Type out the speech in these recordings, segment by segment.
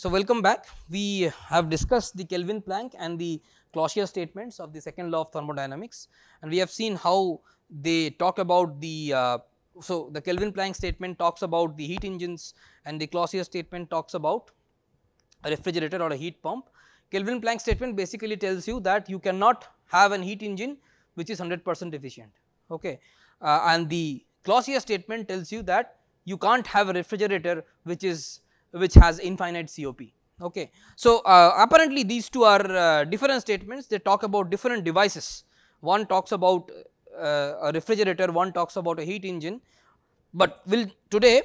so welcome back. We have discussed the Kelvin Planck and the Clausius statements of the second law of thermodynamics and we have seen how they talk about the uh, so the Kelvin Planck statement talks about the heat engines and the Clausius statement talks about a refrigerator or a heat pump. Kelvin Planck statement basically tells you that you cannot have an heat engine which is 100 percent efficient okay uh, and the Clausius statement tells you that you can't have a refrigerator which is which has infinite COP. Okay. So, uh, apparently these two are uh, different statements they talk about different devices one talks about uh, a refrigerator one talks about a heat engine but we will today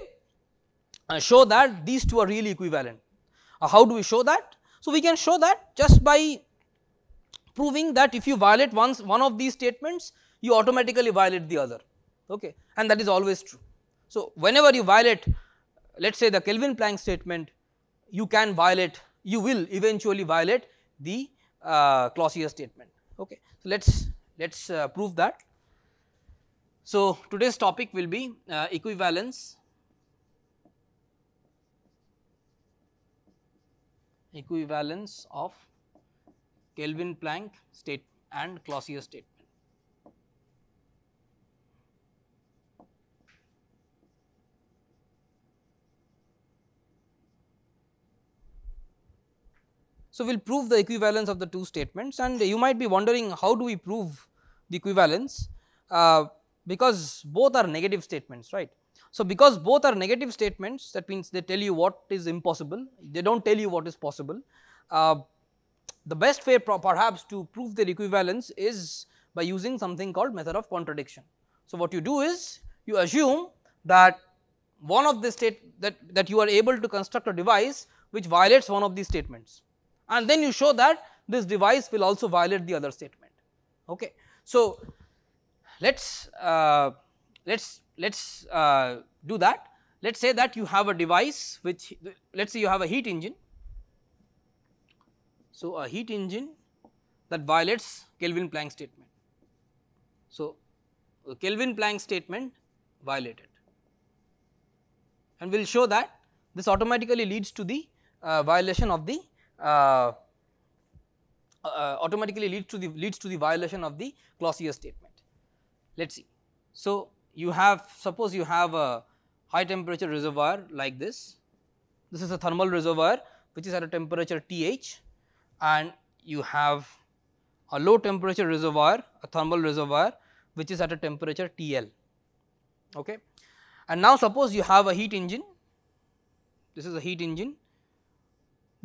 uh, show that these two are really equivalent. Uh, how do we show that? So, we can show that just by proving that if you violate once one of these statements you automatically violate the other okay and that is always true. So, whenever you violate let us say the Kelvin Planck statement you can violate you will eventually violate the uh, Clausius statement okay. So, let us let us uh, prove that. So, today's topic will be uh, equivalence equivalence of Kelvin Planck state and Clausius state. So, we will prove the equivalence of the two statements and you might be wondering how do we prove the equivalence uh, because both are negative statements right. So, because both are negative statements that means they tell you what is impossible, they do not tell you what is possible. Uh, the best way perhaps to prove their equivalence is by using something called method of contradiction. So, what you do is you assume that one of the state that, that you are able to construct a device which violates one of these statements and then you show that this device will also violate the other statement. Okay. So, let us uh, let us let us uh, do that. Let us say that you have a device which let us say you have a heat engine. So, a heat engine that violates Kelvin Planck statement. So, the Kelvin Planck statement violated and we will show that this automatically leads to the uh, violation of the uh, uh, uh, automatically to the, leads to the violation of the Clausius statement. Let us see. So, you have suppose you have a high temperature reservoir like this. This is a thermal reservoir which is at a temperature TH and you have a low temperature reservoir, a thermal reservoir which is at a temperature TL. Okay. And now suppose you have a heat engine, this is a heat engine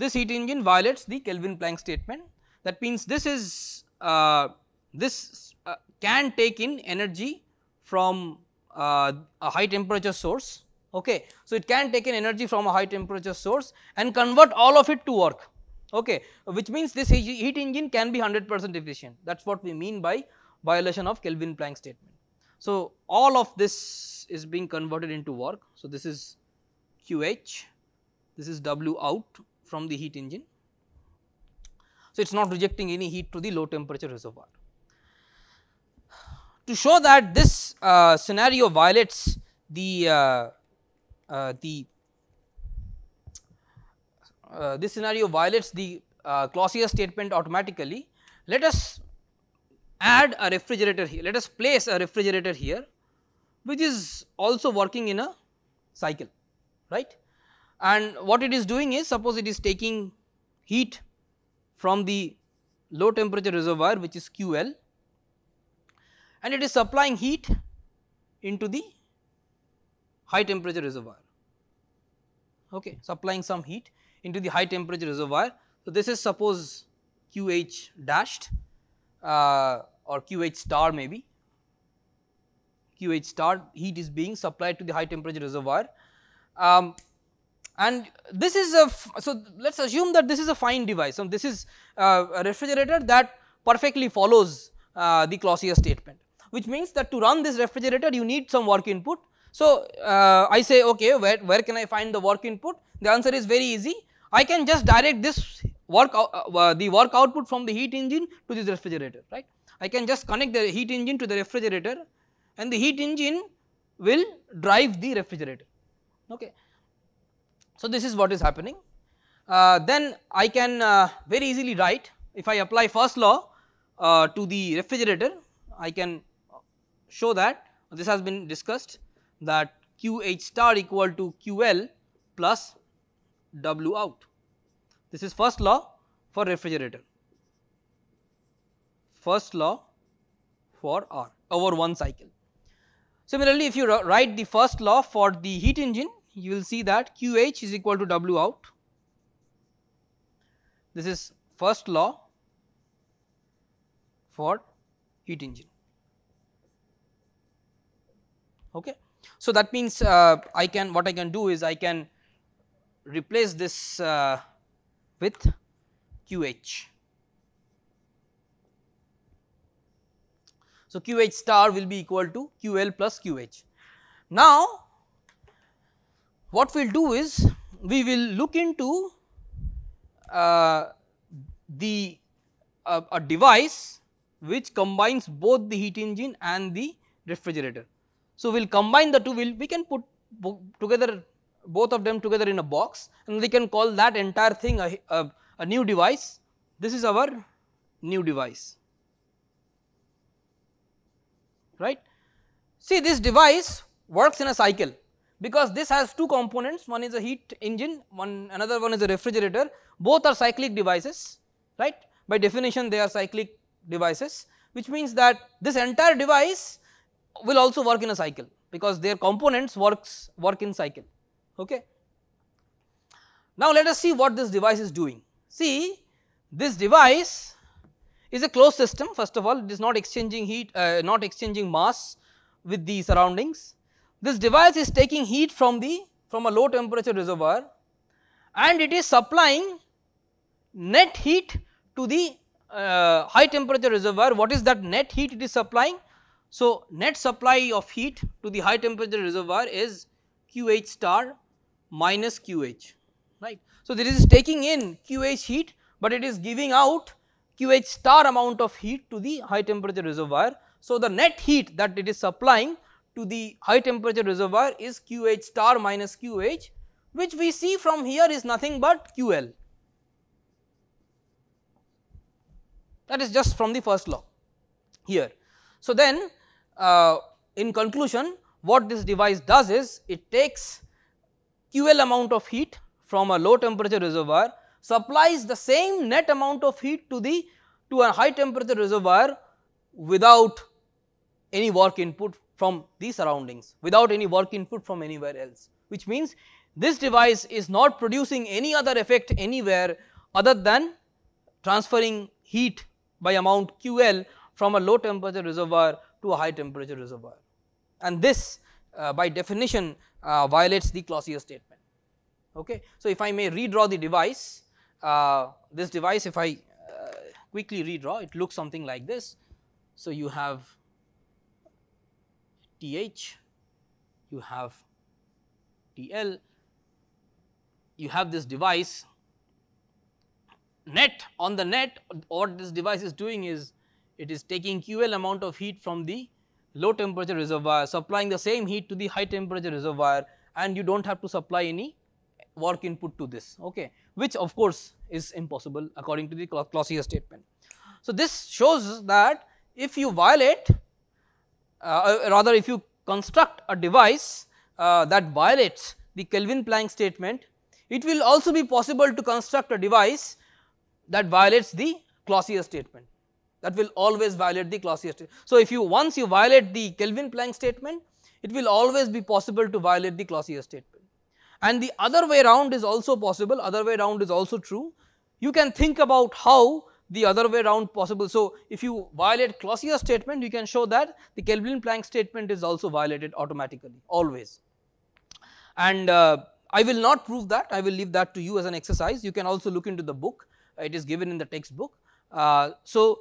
this heat engine violates the Kelvin Planck statement that means this is uh, this uh, can take in energy from uh, a high temperature source okay. So, it can take in energy from a high temperature source and convert all of it to work okay which means this heat engine can be 100 percent efficient that is what we mean by violation of Kelvin Planck statement. So, all of this is being converted into work. So, this is QH, this is W out from the heat engine. So, it is not rejecting any heat to the low temperature reservoir. To show that this uh, scenario violates the, uh, uh, the uh, this scenario violates the uh, Clausius statement automatically, let us add a refrigerator here, let us place a refrigerator here which is also working in a cycle, right and what it is doing is suppose it is taking heat from the low temperature reservoir which is QL and it is supplying heat into the high temperature reservoir okay supplying some heat into the high temperature reservoir so this is suppose qh dashed uh, or qh star maybe qh star heat is being supplied to the high temperature reservoir um, and this is a so let us assume that this is a fine device so this is uh, a refrigerator that perfectly follows uh, the Clausius statement which means that to run this refrigerator you need some work input. So, uh, I say okay where, where can I find the work input the answer is very easy I can just direct this work uh, uh, the work output from the heat engine to this refrigerator right. I can just connect the heat engine to the refrigerator and the heat engine will drive the refrigerator okay. So, this is what is happening. Uh, then I can uh, very easily write if I apply first law uh, to the refrigerator I can show that this has been discussed that QH star equal to QL plus W out. This is first law for refrigerator, first law for R over one cycle. Similarly, if you write the first law for the heat engine you will see that QH is equal to W out. This is first law for heat engine. Okay. So, that means uh, I can what I can do is I can replace this uh, with QH. So, QH star will be equal to QL plus QH. Now, what we will do is we will look into uh, the uh, a device which combines both the heat engine and the refrigerator. So, we will combine the two we'll, we can put bo together both of them together in a box and we can call that entire thing a, a, a new device. This is our new device right. See this device works in a cycle because this has two components one is a heat engine one another one is a refrigerator both are cyclic devices right by definition they are cyclic devices which means that this entire device will also work in a cycle because their components works work in cycle okay now let us see what this device is doing see this device is a closed system first of all it is not exchanging heat uh, not exchanging mass with the surroundings this device is taking heat from the from a low temperature reservoir and it is supplying net heat to the uh, high temperature reservoir. What is that net heat it is supplying? So, net supply of heat to the high temperature reservoir is QH star minus QH, right. So, this is taking in QH heat, but it is giving out QH star amount of heat to the high temperature reservoir. So, the net heat that it is supplying to the high temperature reservoir is QH star minus QH which we see from here is nothing but QL that is just from the first law here. So, then uh, in conclusion what this device does is it takes QL amount of heat from a low temperature reservoir supplies the same net amount of heat to the to a high temperature reservoir without any work input from the surroundings without any work input from anywhere else, which means this device is not producing any other effect anywhere other than transferring heat by amount QL from a low temperature reservoir to a high temperature reservoir. And this uh, by definition uh, violates the Clausius statement. Okay. So, if I may redraw the device, uh, this device if I uh, quickly redraw it looks something like this. So, you have TH, you have TL, you have this device net on the net what this device is doing is it is taking QL amount of heat from the low temperature reservoir supplying the same heat to the high temperature reservoir and you do not have to supply any work input to this okay which of course is impossible according to the Clausius statement. So, this shows that if you violate uh, uh, rather if you construct a device uh, that violates the Kelvin Planck statement, it will also be possible to construct a device that violates the Clausius statement that will always violate the Clausius statement. So, if you once you violate the Kelvin Planck statement, it will always be possible to violate the Clausius statement. And the other way round is also possible, other way round is also true. You can think about how the other way round possible. So, if you violate Clausius statement, you can show that the Kelvin-Planck statement is also violated automatically always. And uh, I will not prove that, I will leave that to you as an exercise. You can also look into the book, it is given in the textbook. Uh, so,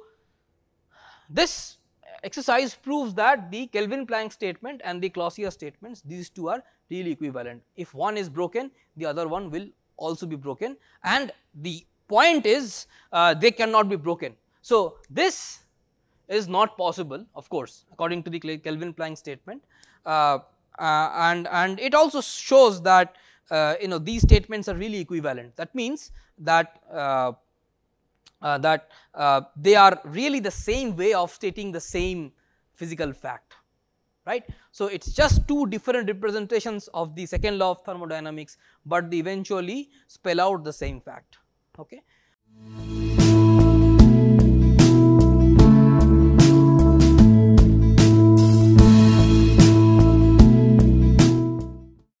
this exercise proves that the Kelvin-Planck statement and the Clausius statements, these two are really equivalent. If one is broken, the other one will also be broken and the point is uh, they cannot be broken. So, this is not possible of course according to the Kelvin Planck statement uh, uh, and, and it also shows that uh, you know these statements are really equivalent that means that uh, uh, that they are really the same way of stating the same physical fact right. So, it is just two different representations of the second law of thermodynamics, but they eventually spell out the same fact okay. Música